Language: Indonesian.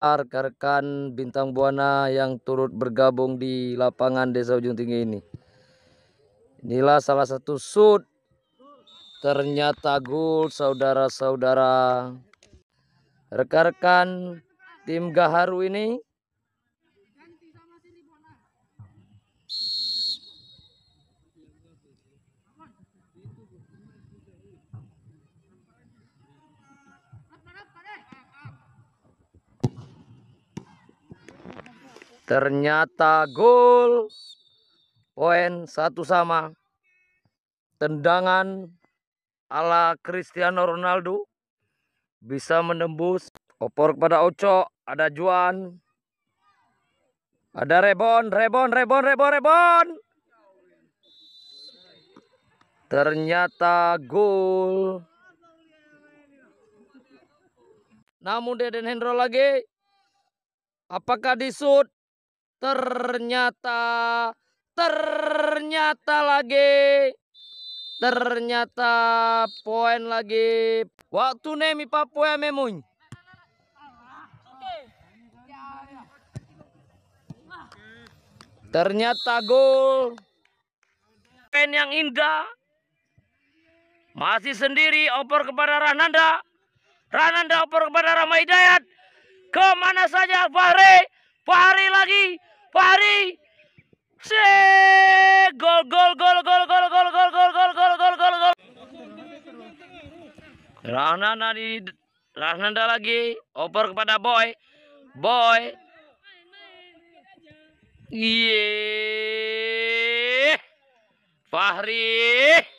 rekan-rekan bintang buana yang turut bergabung di lapangan desa ujung tinggi ini inilah salah satu sud ternyata gul saudara-saudara rekan-rekan tim Gaharu ini Ternyata gol. Poin satu sama. Tendangan ala Cristiano Ronaldo bisa menembus opor kepada Oco, ada Juan. Ada Rebon, Rebon, Rebon, Rebon, Rebon. Ternyata gol. Namun Deden Hendro lagi. Apakah disut? Ternyata, ternyata lagi. Ternyata poin lagi. Waktu nemi papua memun Ternyata gol. Pen yang indah. Masih sendiri oper kepada Rananda. Rananda oper kepada Rama Kemana saja Fahri. Fahri lagi. Fahri. Se gol gol gol gol gol gol gol gol gol gol gol gol gol. Rana nari, Rana ada lagi oper kepada Boy. Boy. Iye. Fahri.